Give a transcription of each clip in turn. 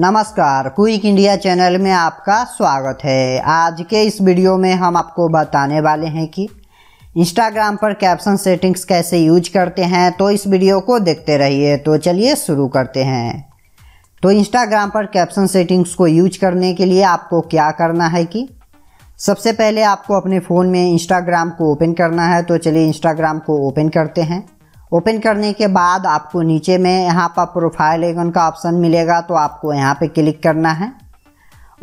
नमस्कार quick India channel में आपका स्वागत है आज के इस वीडियो में हम आपको बताने वाले हैं कि इंस्टाग्राम पर कैप्शन सेटिंग्स कैसे यूज करते हैं तो इस वीडियो को देखते रहिए तो चलिए शुरू करते हैं तो इंस्टाग्राम पर कैप्शन सेटिंग्स को यूज करने के लिए आपको क्या करना है कि सबसे पहले आपको अपने फ़ोन में इंस्टाग्राम को ओपन करना है तो चलिए इंस्टाग्राम को ओपन करते हैं ओपन करने के बाद आपको नीचे में यहाँ पर प्रोफाइल आइकन का ऑप्शन मिलेगा तो आपको यहाँ पे क्लिक करना है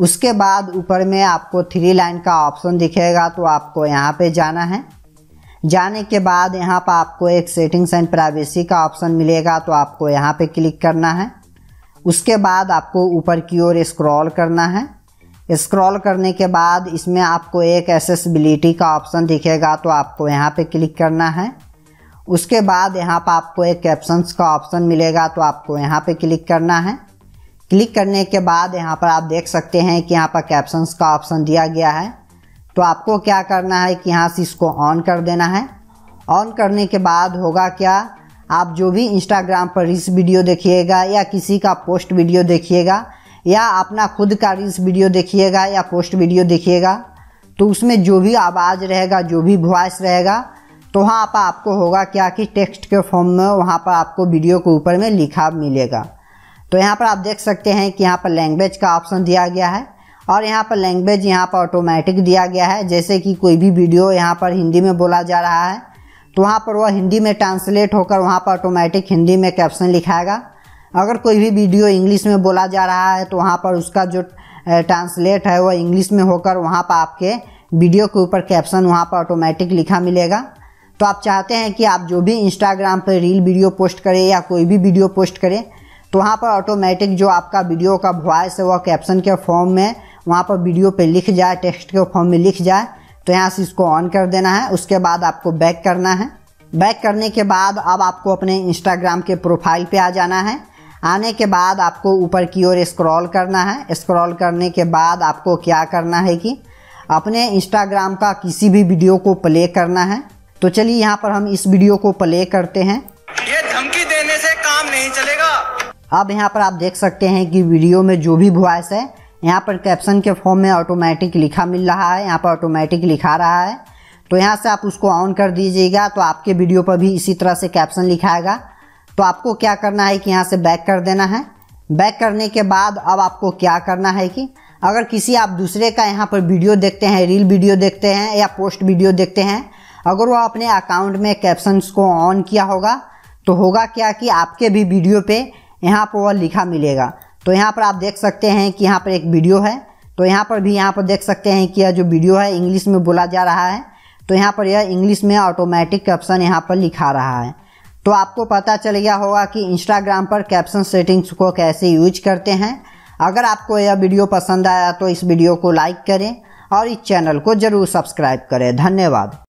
उसके बाद ऊपर में आपको थ्री लाइन का ऑप्शन दिखेगा तो आपको यहाँ पे जाना है जाने के बाद यहाँ पर आपको एक सेटिंग्स एंड प्राइवेसी का ऑप्शन मिलेगा तो आपको यहाँ पे क्लिक करना है उसके बाद आपको ऊपर की ओर स्क्रॉल करना है स्क्रॉल करने के बाद इसमें आपको एक एसेसबिलिटी का ऑप्शन दिखेगा तो आपको यहाँ पे क्लिक करना है उसके बाद यहाँ पर आपको एक कैप्शंस का ऑप्शन मिलेगा तो आपको यहाँ पे क्लिक करना है क्लिक करने के बाद यहाँ पर आप देख सकते हैं कि यहाँ पर कैप्शंस का ऑप्शन दिया गया है तो आपको क्या करना है कि यहाँ से इसको ऑन कर देना है ऑन करने के बाद होगा क्या आप जो भी इंस्टाग्राम पर रील्स वीडियो देखिएगा या किसी का पोस्ट वीडियो देखिएगा या अपना खुद का रील्स वीडियो देखिएगा या पोस्ट वीडियो देखिएगा तो उसमें जो भी आवाज़ रहेगा जो भी वॉइस रहेगा तो वहाँ पर आपको होगा क्या कि टेक्स्ट के फॉर्म में वहाँ पर आपको वीडियो के ऊपर में लिखा मिलेगा तो यहाँ पर आप देख सकते हैं कि यहाँ पर लैंग्वेज का ऑप्शन दिया गया है और यहाँ पर लैंग्वेज यहाँ पर ऑटोमेटिक दिया गया है जैसे कि कोई भी वीडियो यहाँ पर हिंदी में बोला जा रहा है तो वहाँ पर वह हिंदी में ट्रांसलेट होकर वहाँ पर ऑटोमेटिक हिंदी में कैप्शन लिखाएगा अगर कोई भी वीडियो इंग्लिश में बोला जा रहा है तो वहाँ पर उसका जो ट्रांसलेट है वह इंग्लिश में होकर वहाँ पर आपके वीडियो के ऊपर कैप्शन वहाँ पर ऑटोमेटिक लिखा मिलेगा तो आप चाहते हैं कि आप जो भी इंस्टाग्राम पर रील वीडियो पोस्ट करें या कोई भी वीडियो पोस्ट करें तो वहाँ पर ऑटोमेटिक जो आपका वीडियो का वॉइस है वह कैप्शन के फॉर्म में वहाँ पर वीडियो पे लिख जाए टेक्स्ट के फॉर्म में लिख जाए तो यहाँ से इसको ऑन कर देना है उसके बाद आपको बैक करना है बैक करने के बाद अब आपको अपने इंस्टाग्राम के प्रोफाइल पे आ जाना है आने के बाद आपको ऊपर की ओर स्क्रॉल करना है स्क्रॉल करने के बाद आपको क्या करना है कि अपने इंस्टाग्राम का किसी भी वीडियो को प्ले करना है तो चलिए यहाँ पर हम इस वीडियो को प्ले करते हैं ये धमकी देने से काम नहीं चलेगा अब यहाँ पर आप देख सकते हैं कि वीडियो में जो भी वॉयस है यहाँ पर कैप्शन के फॉर्म में ऑटोमेटिक लिखा मिल रहा है यहाँ पर ऑटोमेटिक लिखा रहा है तो यहाँ से आप उसको ऑन कर दीजिएगा तो आपके वीडियो पर भी इसी तरह से कैप्शन लिखाएगा तो आपको क्या करना है कि यहाँ से बैक कर देना है बैक करने के बाद अब आपको क्या करना है कि अगर किसी आप दूसरे का यहाँ पर वीडियो देखते हैं रील वीडियो देखते हैं या पोस्ट वीडियो देखते हैं अगर वो अपने अकाउंट में कैप्शंस को ऑन किया होगा तो होगा क्या कि आपके भी वीडियो पे यहाँ पर वह लिखा मिलेगा तो यहाँ पर आप देख सकते हैं कि यहाँ पर एक वीडियो है तो यहाँ पर भी यहाँ पर देख सकते हैं कि यह जो वीडियो है इंग्लिश में बोला जा रहा है तो यहाँ पर यह इंग्लिश में ऑटोमेटिक कैप्शन यहाँ पर लिखा रहा है तो आपको पता चल गया होगा कि इंस्टाग्राम पर कैप्शन सेटिंग्स को कैसे यूज करते हैं अगर आपको यह वीडियो पसंद आया तो इस वीडियो को लाइक करें और इस चैनल को ज़रूर सब्सक्राइब करें धन्यवाद